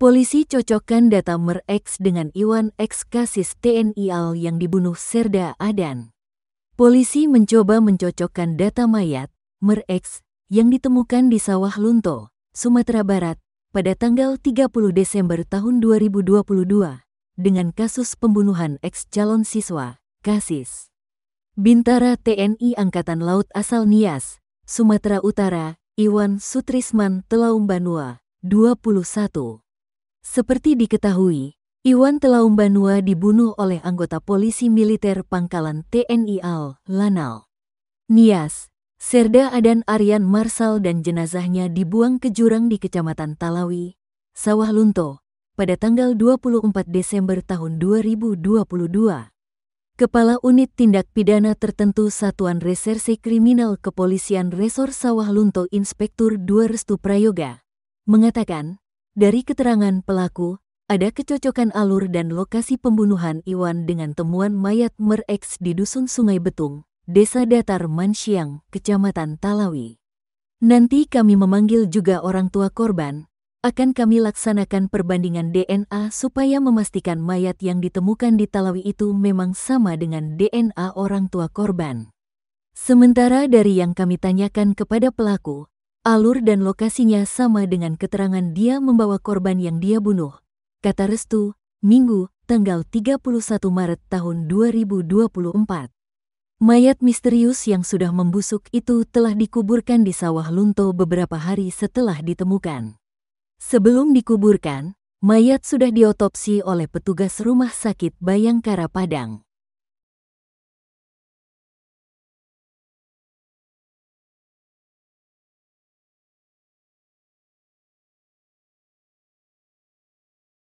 Polisi cocokkan data Merx dengan Iwan X kasis TNI AL yang dibunuh Serda Adan. Polisi mencoba mencocokkan data mayat Merx yang ditemukan di sawah Lunto, Sumatera Barat pada tanggal 30 Desember tahun 2022 dengan kasus pembunuhan ex calon siswa, Kasis. Bintara TNI Angkatan Laut asal Nias, Sumatera Utara, Iwan Sutrisman Telaumbanua, puluh 21. Seperti diketahui, Iwan Telaumbanua dibunuh oleh anggota polisi militer pangkalan TNI Al Lanal. Nias, Serda Adan Aryan Marsal dan jenazahnya dibuang ke jurang di Kecamatan Talawi, Sawah Lunto, pada tanggal 24 Desember tahun 2022. Kepala Unit Tindak Pidana Tertentu Satuan Reserse Kriminal Kepolisian Resor Sawah Lunto Inspektur Dua Restu Prayoga mengatakan dari keterangan pelaku, ada kecocokan alur dan lokasi pembunuhan Iwan dengan temuan mayat Merex di Dusun Sungai Betung, Desa Datar Mansiang, Kecamatan Talawi. Nanti kami memanggil juga orang tua korban, akan kami laksanakan perbandingan DNA supaya memastikan mayat yang ditemukan di Talawi itu memang sama dengan DNA orang tua korban. Sementara dari yang kami tanyakan kepada pelaku, Alur dan lokasinya sama dengan keterangan dia membawa korban yang dia bunuh. Kata Restu, Minggu, tanggal 31 Maret tahun 2024. Mayat misterius yang sudah membusuk itu telah dikuburkan di sawah Lunto beberapa hari setelah ditemukan. Sebelum dikuburkan, mayat sudah diotopsi oleh petugas rumah sakit Bayangkara Padang.